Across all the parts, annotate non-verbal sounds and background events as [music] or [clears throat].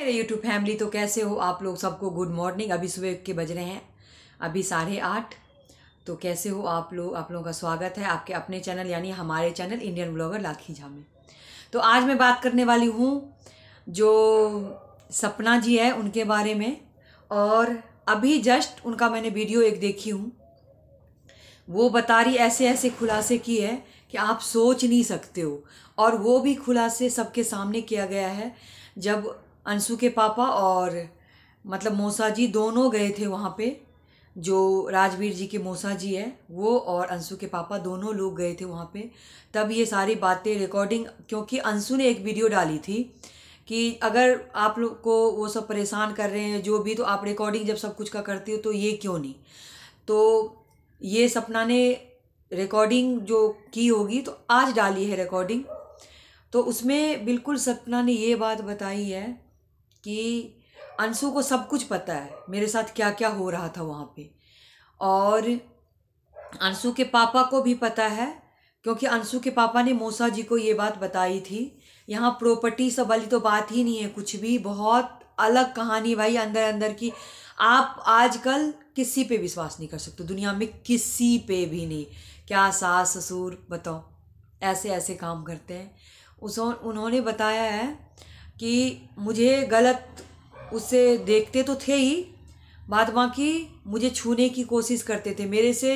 मेरे YouTube family तो कैसे हो आप लोग सबको गुड मॉर्निंग अभी सुबह के बज रहे हैं अभी साढ़े आठ तो कैसे हो आप लोग आप लोगों का स्वागत है आपके अपने चैनल यानी हमारे channel Indian blogger Lakhi Jha में तो आज मैं बात करने वाली हूँ जो सपना जी है उनके बारे में और अभी जस्ट उनका मैंने वीडियो एक देखी हूँ वो बता रही ऐसे ऐसे खुलासे की है कि आप सोच नहीं सकते हो और वो भी खुलासे सबके सामने किया गया है जब अंशु के पापा और मतलब मोसा जी दोनों गए थे वहाँ पे जो राजवीर जी के मोसा जी है वो और अंशु के पापा दोनों लोग गए थे वहाँ पे तब ये सारी बातें रिकॉर्डिंग क्योंकि अंशु ने एक वीडियो डाली थी कि अगर आप लोग को वो सब परेशान कर रहे हैं जो भी तो आप रिकॉर्डिंग जब सब कुछ का करती हो तो ये क्यों नहीं तो ये सपना ने रिकॉर्डिंग जो की होगी तो आज डाली है रिकॉर्डिंग तो उसमें बिल्कुल सपना ने ये बात बताई है कि अंशु को सब कुछ पता है मेरे साथ क्या क्या हो रहा था वहाँ पे और अंशु के पापा को भी पता है क्योंकि अंशु के पापा ने मोसा जी को ये बात बताई थी यहाँ प्रॉपर्टी सब वाली तो बात ही नहीं है कुछ भी बहुत अलग कहानी भाई अंदर अंदर की आप आजकल किसी पे विश्वास नहीं कर सकते दुनिया में किसी पे भी नहीं क्या सास ससुर बताओ ऐसे ऐसे काम करते हैं उस उन्होंने बताया है कि मुझे गलत उससे देखते तो थे ही बाद बाकी मुझे छूने की कोशिश करते थे मेरे से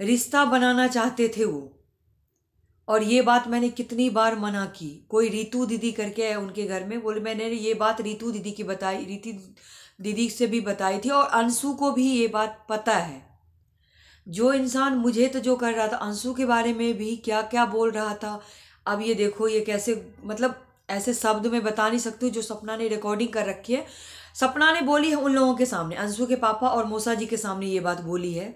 रिश्ता बनाना चाहते थे वो और ये बात मैंने कितनी बार मना की कोई रितु दीदी करके है उनके घर में बोले मैंने ये बात रितु दीदी की बताई रीति दीदी से भी बताई थी और अंशु को भी ये बात पता है जो इंसान मुझे तो जो कर रहा था अंशु के बारे में भी क्या क्या बोल रहा था अब ये देखो ये कैसे मतलब ऐसे शब्द में बता नहीं सकती जो सपना ने रिकॉर्डिंग कर रखी है सपना ने बोली है उन लोगों के सामने अंशु के पापा और मूसा जी के सामने ये बात बोली है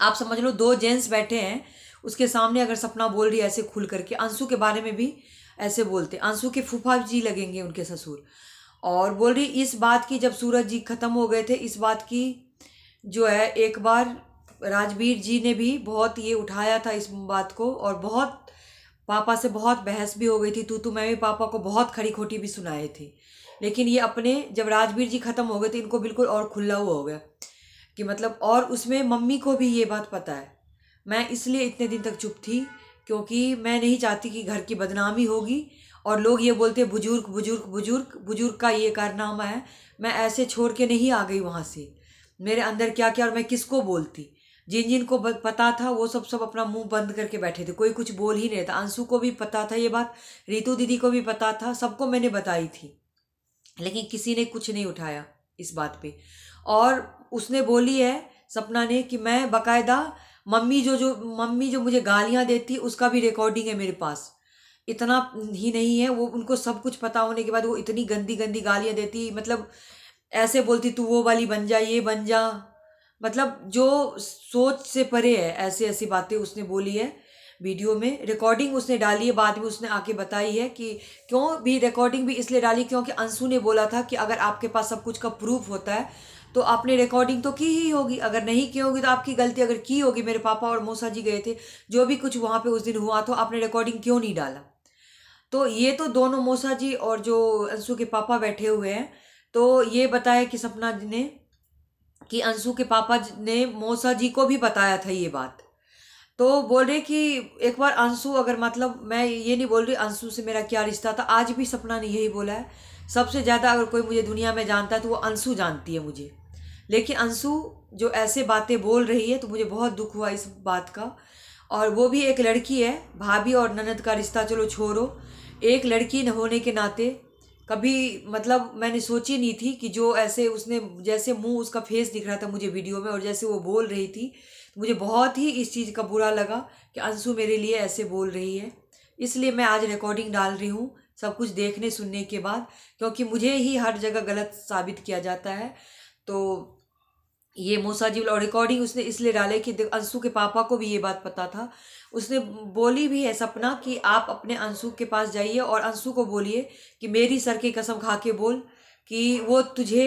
आप समझ लो दो जेंट्स बैठे हैं उसके सामने अगर सपना बोल रही है ऐसे खुल करके अंशु के बारे में भी ऐसे बोलते अंशु के फूफा जी लगेंगे उनके ससुर और बोल रही इस बात की जब सूरज जी ख़त्म हो गए थे इस बात की जो है एक बार राजवीर जी ने भी बहुत ये उठाया था इस बात को और बहुत पापा से बहुत बहस भी हो गई थी तू तू मैं भी पापा को बहुत खड़ी खोटी भी सुनाए थी लेकिन ये अपने जब राजवीर जी ख़त्म हो गए तो इनको बिल्कुल और खुला हुआ हो गया कि मतलब और उसमें मम्मी को भी ये बात पता है मैं इसलिए इतने दिन तक चुप थी क्योंकि मैं नहीं चाहती कि घर की बदनामी होगी और लोग ये बोलते बुजुर्ग बुजुर्ग बुजुर्ग बुजुर्ग का ये कारनामा है मैं ऐसे छोड़ के नहीं आ गई वहाँ से मेरे अंदर क्या क्या और मैं किसको बोलती जिन जिन को पता था वो सब सब अपना मुंह बंद करके बैठे थे कोई कुछ बोल ही नहीं था अंशु को भी पता था ये बात रितु दीदी को भी पता था सबको मैंने बताई थी लेकिन किसी ने कुछ नहीं उठाया इस बात पे और उसने बोली है सपना ने कि मैं बकायदा मम्मी जो जो मम्मी जो मुझे गालियाँ देती उसका भी रिकॉर्डिंग है मेरे पास इतना ही नहीं है वो उनको सब कुछ पता होने के बाद वो इतनी गंदी गंदी गालियाँ देती मतलब ऐसे बोलती तू वो वाली बन जा ये बन जा मतलब जो सोच से परे है ऐसी ऐसी बातें उसने बोली है वीडियो में रिकॉर्डिंग उसने डाली है बाद में उसने आके बताई है कि क्यों भी रिकॉर्डिंग भी इसलिए डाली क्योंकि अंशु ने बोला था कि अगर आपके पास सब कुछ का प्रूफ होता है तो आपने रिकॉर्डिंग तो की ही होगी अगर नहीं की होगी तो आपकी गलती अगर की होगी मेरे पापा और मोसा जी गए थे जो भी कुछ वहाँ पे उस दिन हुआ तो आपने रिकॉर्डिंग क्यों नहीं डाला तो ये तो दोनों मोसा जी और जो अंशु के पापा बैठे हुए हैं तो ये बताया कि सपना जी ने कि अंशु के पापा ने मोसा जी को भी बताया था ये बात तो बोल रहे कि एक बार अंशु अगर मतलब मैं ये नहीं बोल रही अंशु से मेरा क्या रिश्ता था आज भी सपना ने यही बोला है सबसे ज़्यादा अगर कोई मुझे दुनिया में जानता है तो वो अंशु जानती है मुझे लेकिन अंशु जो ऐसे बातें बोल रही है तो मुझे बहुत दुख हुआ इस बात का और वो भी एक लड़की है भाभी और ननद का रिश्ता चलो छोड़ो एक लड़की होने के नाते कभी मतलब मैंने सोची नहीं थी कि जो ऐसे उसने जैसे मुंह उसका फेस दिख रहा था मुझे वीडियो में और जैसे वो बोल रही थी तो मुझे बहुत ही इस चीज़ का बुरा लगा कि अंशु मेरे लिए ऐसे बोल रही है इसलिए मैं आज रिकॉर्डिंग डाल रही हूँ सब कुछ देखने सुनने के बाद क्योंकि मुझे ही हर जगह गलत साबित किया जाता है तो ये मूसा जी और रिकॉर्डिंग उसने इसलिए डाले कि अंशु के पापा को भी ये बात पता था उसने बोली भी है सपना कि आप अपने अंशु के पास जाइए और अंशु को बोलिए कि मेरी सर की कसम खा के बोल कि वो तुझे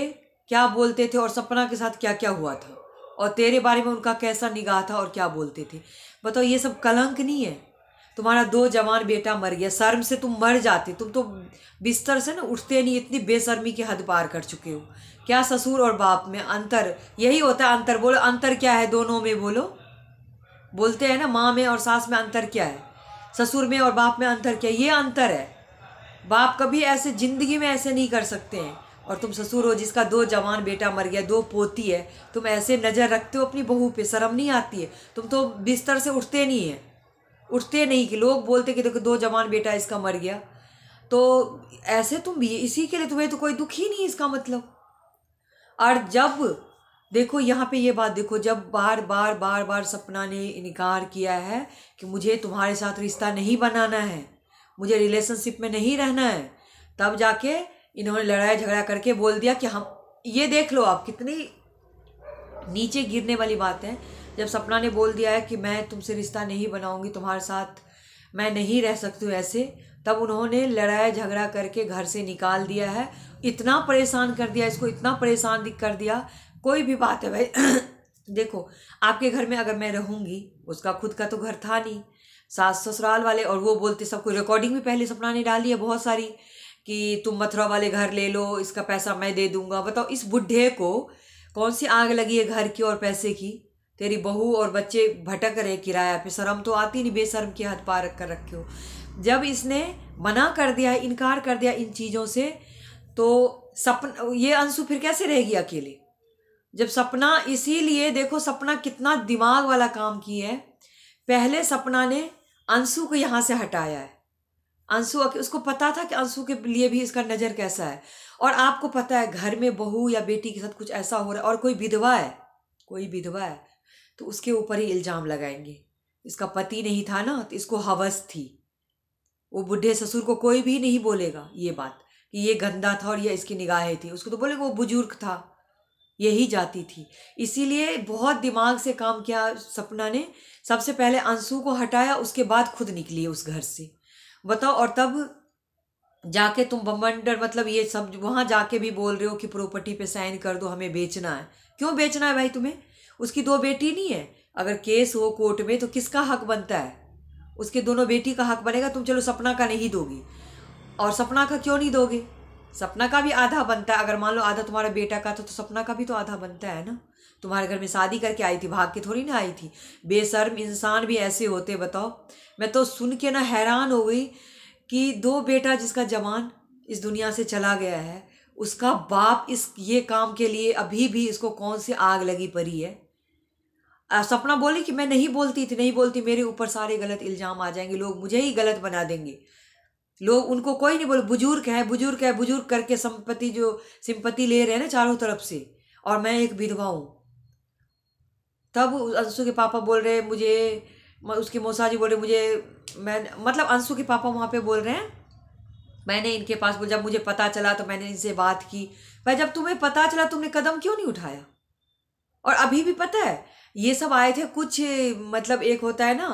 क्या बोलते थे और सपना के साथ क्या क्या हुआ था और तेरे बारे में उनका कैसा निगाह था और क्या बोलते थे बताओ ये सब कलंक नहीं है तुम्हारा दो जवान बेटा मर गया शर्म से तुम मर जाते तुम तो बिस्तर से ना उठते नहीं इतनी बेशर्मी की हद पार कर चुके हो क्या ससुर और बाप में अंतर यही होता है अंतर बोलो अंतर क्या है दोनों में बोलो बोलते हैं ना माँ में और सास में अंतर क्या है ससुर में और बाप में अंतर क्या है ये अंतर है बाप कभी ऐसे ज़िंदगी में ऐसे नहीं कर सकते हैं और तुम ससुर हो जिसका दो जवान बेटा मर गया दो पोती है तुम ऐसे नज़र रखते हो अपनी बहू पे शर्म नहीं आती है तुम तो बिस्तर से उठते नहीं है उठते नहीं कि लोग बोलते कि देखो दो जवान बेटा इसका मर गया तो ऐसे तुम भी इसी के लिए तुम्हें तो कोई दुख ही नहीं इसका मतलब और जब देखो यहाँ पे ये बात देखो जब बार बार बार बार सपना ने इनकार किया है कि मुझे तुम्हारे साथ रिश्ता नहीं बनाना है मुझे रिलेशनशिप में नहीं रहना है तब जाके इन्होंने लड़ाई झगड़ा करके बोल दिया कि हम ये देख लो आप कितनी नीचे गिरने वाली बात है जब सपना ने बोल दिया है कि मैं तुमसे रिश्ता नहीं बनाऊंगी तुम्हारे साथ मैं नहीं रह सकती हूँ ऐसे तब उन्होंने लड़ाई झगड़ा करके घर से निकाल दिया है इतना परेशान कर दिया इसको इतना परेशान कर दिया कोई भी बात है भाई [clears throat] देखो आपके घर में अगर मैं रहूँगी उसका खुद का तो घर था नहीं सास ससुराल वाले और वो बोलते सबको रिकॉर्डिंग भी पहले सपना ने डाली है बहुत सारी कि तुम मथुरा वाले घर ले लो इसका पैसा मैं दे दूंगा बताओ इस बुढ़े को कौन सी आग लगी है घर की और पैसे की तेरी बहू और बच्चे भटक रहे किराया पे शर्म तो आती नहीं बेशर्म की हद पार कर रखे हो जब इसने मना कर दिया इनकार कर दिया इन चीज़ों से तो सपन ये अंशु फिर कैसे रहेगी अकेले जब सपना इसीलिए देखो सपना कितना दिमाग वाला काम की है पहले सपना ने अंशु को यहाँ से हटाया है अंशु उसको पता था कि अंशु के लिए भी इसका नज़र कैसा है और आपको पता है घर में बहू या बेटी के साथ कुछ ऐसा हो रहा है और कोई विधवा है कोई विधवा है तो उसके ऊपर ही इल्ज़ाम लगाएंगे इसका पति नहीं था ना तो इसको हवस थी वो बुढ़े ससुर को कोई भी नहीं बोलेगा ये बात कि ये गंदा था और ये इसकी निगाहें थी उसको तो बोलेगा वो बुजुर्ग था यही जाती थी इसीलिए बहुत दिमाग से काम किया सपना ने सबसे पहले अंसू को हटाया उसके बाद खुद निकली उस घर से बताओ और तब जाके तुम बमंडर मतलब ये सब वहाँ जाके भी बोल रहे हो कि प्रॉपर्टी पे साइन कर दो हमें बेचना है क्यों बेचना है भाई तुम्हें उसकी दो बेटी नहीं है अगर केस हो कोर्ट में तो किसका हक बनता है उसके दोनों बेटी का हक बनेगा तुम चलो सपना का नहीं दोगी और सपना का क्यों नहीं दोगे सपना का भी आधा बनता है अगर मान लो आधा तुम्हारा बेटा का था तो सपना का भी तो आधा बनता है ना तुम्हारे घर में शादी करके आई थी भाग के थोड़ी ना आई थी बेसर्म इंसान भी ऐसे होते बताओ मैं तो सुन के ना हैरान हो गई कि दो बेटा जिसका जवान इस दुनिया से चला गया है उसका बाप इस ये काम के लिए अभी भी इसको कौन सी आग लगी पड़ी है सपना बोली कि मैं नहीं बोलती थी नहीं बोलती मेरे ऊपर सारे गलत इल्ज़ाम आ जाएंगे लोग मुझे ही गलत बना देंगे लोग उनको कोई नहीं बोले बुजुर्ग है बुजुर्ग है बुजुर्ग करके संपत्ति जो सिंपत्ति ले रहे हैं ना चारों तरफ से और मैं एक विधवा हूँ तब अंशु के पापा बोल रहे मुझे उसके मौसा जी बोल रहे मुझे मैं मतलब अंशु के पापा वहाँ पे बोल रहे हैं मैंने इनके पास बोल जब मुझे पता चला तो मैंने इनसे बात की भाई जब तुम्हें पता चला तुमने कदम क्यों नहीं उठाया और अभी भी पता है ये सब आए थे कुछ मतलब एक होता है ना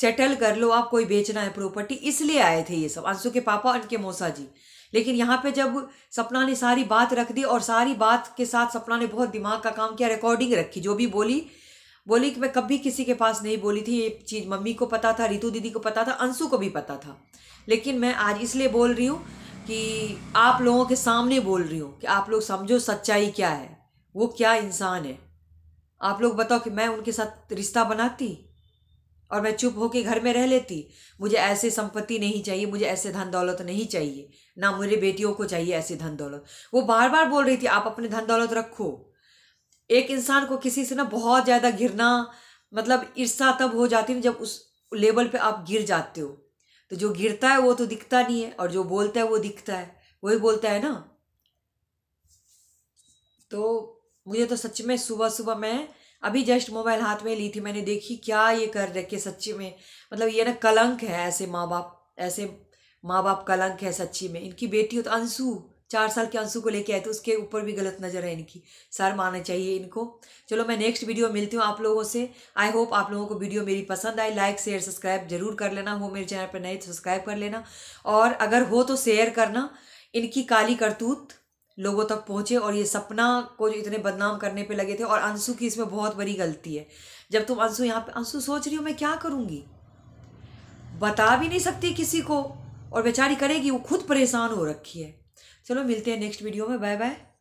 सेटल कर लो आप कोई बेचना है प्रॉपर्टी इसलिए आए थे ये सब अंशु के पापा और इनके मौसा जी लेकिन यहाँ पे जब सपना ने सारी बात रख दी और सारी बात के साथ सपना ने बहुत दिमाग का काम किया रिकॉर्डिंग रखी जो भी बोली बोली कि मैं कभी किसी के पास नहीं बोली थी ये चीज़ मम्मी को पता था रितु दीदी को पता था अंशु को भी पता था लेकिन मैं आज इसलिए बोल रही हूँ कि आप लोगों के सामने बोल रही हूँ कि आप लोग समझो सच्चाई क्या है वो क्या इंसान है आप लोग बताओ कि मैं उनके साथ रिश्ता बनाती और मैं चुप होकर घर में रह लेती मुझे ऐसे संपत्ति नहीं चाहिए मुझे ऐसे धन दौलत नहीं चाहिए ना मेरे बेटियों को चाहिए ऐसे धन दौलत वो बार बार बोल रही थी आप अपने धन दौलत रखो एक इंसान को किसी से ना बहुत ज़्यादा घिरना मतलब ईर्षा तब हो जाती है जब उस लेवल पे आप गिर जाते हो तो जो गिरता है वो तो दिखता नहीं है और जो बोलता है वो दिखता है वही बोलता है ना तो मुझे तो सच में सुबह सुबह मैं अभी जस्ट मोबाइल हाथ में ली थी मैंने देखी क्या ये कर रखे सच्ची में मतलब ये ना कलंक है ऐसे माँ बाप ऐसे माँ बाप कलंक है सच्ची में इनकी बेटी हो तो अंशु चार साल के अंशु को लेके आए तो उसके ऊपर भी गलत नज़र है इनकी सर माना चाहिए इनको चलो मैं नेक्स्ट वीडियो मिलती हूँ आप लोगों से आई होप आप लोगों को वीडियो मेरी पसंद आए लाइक शेयर सब्सक्राइब जरूर कर लेना हो मेरे चैनल पर नए तो सब्सक्राइब कर लेना और अगर हो तो शेयर करना इनकी काली करतूत लोगों तक पहुँचे और ये सपना को जो इतने बदनाम करने पे लगे थे और अंशु की इसमें बहुत बड़ी गलती है जब तुम अंशु यहाँ पे अंशु सोच रही हो मैं क्या करूँगी बता भी नहीं सकती किसी को और बेचारी करेगी वो खुद परेशान हो रखी है चलो मिलते हैं नेक्स्ट वीडियो में बाय बाय